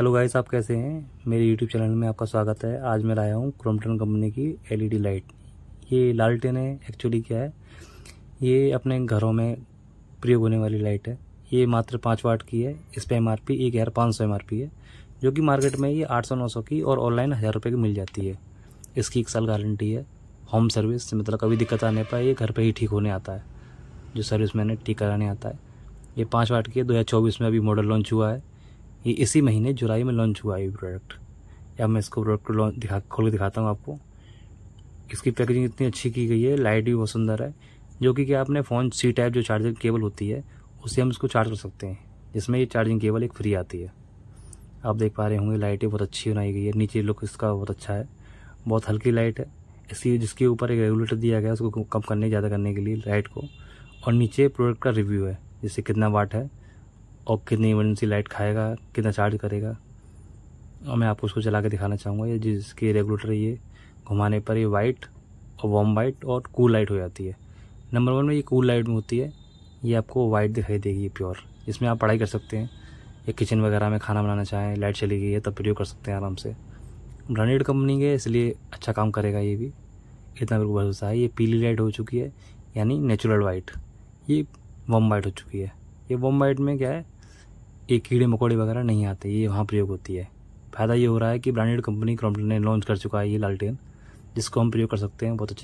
hello guys आप कैसे हैं मेरे यूट्यूब चैनल में आपका स्वागत है आज मैं लाया हूँ क्रोमटन कंपनी की एलईडी लाइट e ये लालटेन है एक्चुअली क्या है ये अपने घरों में प्रयोग होने वाली लाइट है ये मात्र पाँच वाट की है इस पर एम आर पी एक हज़ार पाँच सौ एम आर पी है जो कि मार्केट में ये आठ सौ नौ सौ की और ऑनलाइन हज़ार रुपये की मिल जाती है इसकी एक साल गारंटी है होम सर्विस मतलब कभी दिक्कत आने पर ये घर पर ही ठीक होने आता है जो सर्विस मैंने ठीक कराने आता है ये पाँच वाट की है दो हज़ार चौबीस में अभी मॉडल लॉन्च हुआ है ये इसी महीने जुलाई में लॉन्च हुआ है ये प्रोडक्ट अब मैं इसको प्रोडक्ट को लॉन्च दिखा खोल के दिखाता हूँ आपको इसकी पैकेजिंग इतनी अच्छी की गई है लाइट भी बहुत सुंदर है जो कि क्या आपने फ़ोन सी टाइप जो चार्जिंग केबल होती है उससे हम इसको चार्ज कर सकते हैं जिसमें ये चार्जिंग केबल एक फ्री आती है आप देख पा रहे होंगे लाइटें बहुत अच्छी बनाई गई है नीचे लुक इसका बहुत अच्छा है बहुत हल्की लाइट है इसी जिसके ऊपर एक रेगुलेटर दिया गया है उसको कम करने ज़्यादा करने के लिए लाइट को और नीचे प्रोडक्ट का रिव्यू है जैसे कितना वाट है और कितनी इमरजेंसी लाइट खाएगा कितना चार्ज करेगा और मैं आपको उसको चला के दिखाना चाहूँगा ये जिसकी रेगुलेटर ये घुमाने पर ये वाइट और वॉम वाइट और कूल लाइट हो जाती है नंबर वन में ये कूल लाइट में होती है ये आपको वाइट दिखाई देगी प्योर इसमें आप पढ़ाई कर सकते हैं या किचन वगैरह में खाना बनाना चाहें लाइट चली गई है तब प्रयोग कर सकते हैं आराम से ब्रांडेड कंपनी के इसलिए अच्छा काम करेगा ये भी इतना बिल्कुल भरोसा है ये पीली लाइट हो चुकी है यानी नेचुरल वाइट ये वम वाइट हो चुकी है ये बॉम्बाइट में क्या है ये कीड़े मकोड़े वगैरह नहीं आते ये वहाँ प्रयोग होती है फ़ायदा ये हो रहा है कि ब्रांडेड कंपनी क्रॉम्पटन ने लॉन्च कर चुका है ये लालटेन जिसको हम प्रयोग कर सकते हैं बहुत अच्छे